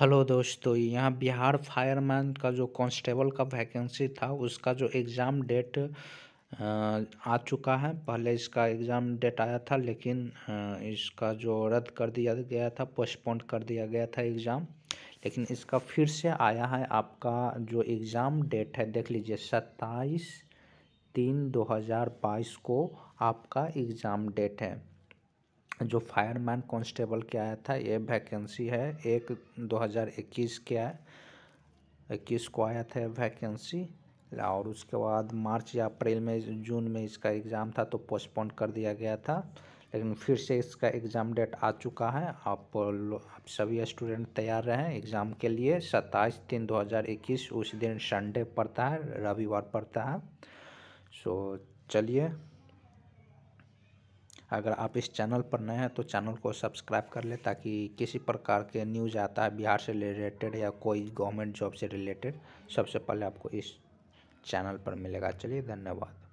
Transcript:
hello दोस्तों यहाँ Bihar fireman का जो कांस्टेबल का वैकेंसी था उसका जो एग्ज़ाम डेट आ चुका है पहले इसका एग्ज़ाम डेट आया था लेकिन इसका जो रद्द कर दिया गया था पोस्टपोन कर दिया गया था एग्ज़ाम लेकिन इसका फिर से आया है आपका जो एग्ज़ाम डेट है देख लीजिए सत्ताईस तीन दो हज़ार बाईस को आपका एग्ज़ाम डेट है जो फायरमैन कांस्टेबल के आया था ये वैकेंसी है एक 2021 के आया इक्कीस को आया था वैकेंसी और उसके बाद मार्च या अप्रैल में जून में इसका एग्ज़ाम था तो पोस्टपोन कर दिया गया था लेकिन फिर से इसका एग्ज़ाम डेट आ चुका है आप, आप सभी स्टूडेंट तैयार रहें एग्ज़ाम के लिए सत्ताईस तीन 2021 उस दिन संडे पड़ता है रविवार पड़ता है सो चलिए अगर आप इस चैनल पर नए हैं तो चैनल को सब्सक्राइब कर लें ताकि किसी प्रकार के न्यूज़ आता है बिहार से रिलेटेड या कोई गवर्नमेंट जॉब से रिलेटेड सबसे पहले आपको इस चैनल पर मिलेगा चलिए धन्यवाद